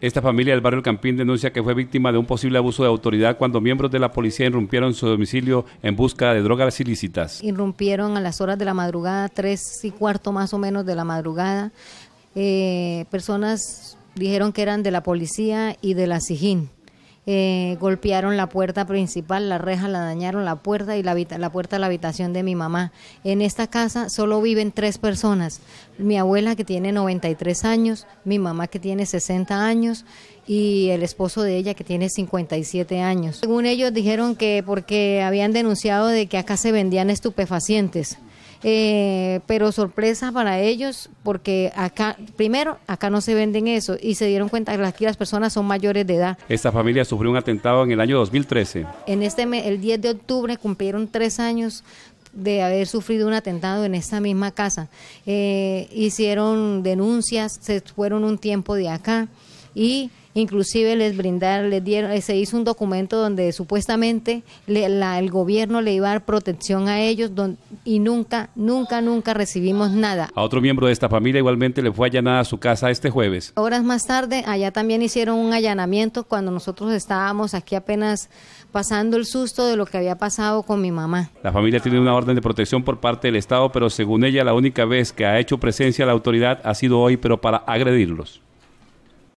Esta familia del barrio Campín denuncia que fue víctima de un posible abuso de autoridad cuando miembros de la policía irrumpieron su domicilio en busca de drogas ilícitas. Irrumpieron a las horas de la madrugada, tres y cuarto más o menos de la madrugada. Eh, personas dijeron que eran de la policía y de la SIGIN. Eh, golpearon la puerta principal, la reja la dañaron, la puerta y la, la puerta de la habitación de mi mamá. En esta casa solo viven tres personas, mi abuela que tiene 93 años, mi mamá que tiene 60 años y el esposo de ella que tiene 57 años. Según ellos dijeron que porque habían denunciado de que acá se vendían estupefacientes eh, pero sorpresa para ellos porque acá, primero, acá no se venden eso y se dieron cuenta que aquí las personas son mayores de edad. Esta familia sufrió un atentado en el año 2013. En este mes, el 10 de octubre cumplieron tres años de haber sufrido un atentado en esta misma casa. Eh, hicieron denuncias, se fueron un tiempo de acá y inclusive les brindaron, les dieron, eh, se hizo un documento donde supuestamente el gobierno le iba a dar protección a ellos y nunca, nunca, nunca recibimos nada. A otro miembro de esta familia igualmente le fue allanada a su casa este jueves. Horas más tarde, allá también hicieron un allanamiento cuando nosotros estábamos aquí apenas pasando el susto de lo que había pasado con mi mamá. La familia tiene una orden de protección por parte del Estado, pero según ella la única vez que ha hecho presencia la autoridad ha sido hoy, pero para agredirlos.